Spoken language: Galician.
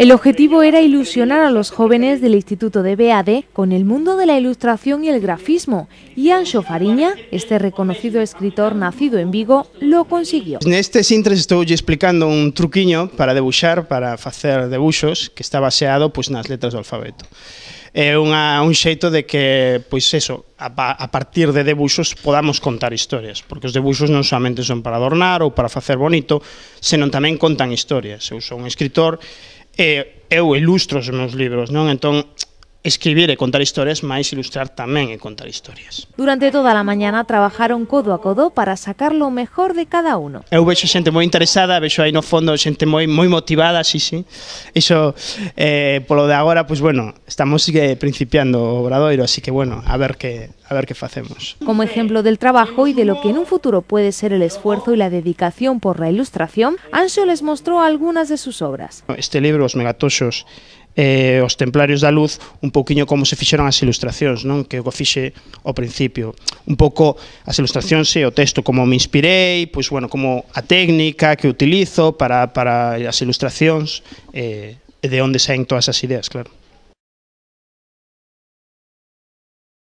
El objetivo era ilusionar a los jóvenes del Instituto de BAD con el mundo de la ilustración y el grafismo, y Ancho Fariña, este reconocido escritor nacido en Vigo, lo consiguió. Neste sintres estou explicando un truquiño para debuxar, para facer debuxos, que está baseado pois, nas letras do alfabeto é unha, un xeito de que, pois eso, a, a partir de debuxos podamos contar historias, porque os debuxos non solamente son para adornar ou para facer bonito, senón tamén contan historias. Eu son un escritor e eh, eu ilustro os meus libros, non? Entón, escribir y contar historias, ...más ilustrar también y contar historias. Durante toda la mañana trabajaron codo a codo para sacar lo mejor de cada uno. Eu se siente muy interesada, vexo aí no fondo xente muy muy motivada, sí, sí. ...eso, eh, por lo de ahora, pues, bueno, estamos principiando o así que bueno, a ver qué, a ver qué hacemos". Como ejemplo del trabajo y de lo que en un futuro puede ser el esfuerzo y la dedicación por la ilustración, Anxo les mostró algunas de sus obras. Este libro, Os Megatosos... eh, os templarios da luz un pouquiño como se fixeron as ilustracións, non? Que o fixe ao principio. Un pouco as ilustracións e o texto como me inspirei, pois bueno, como a técnica que utilizo para para as ilustracións eh, e de onde saen todas as ideas, claro.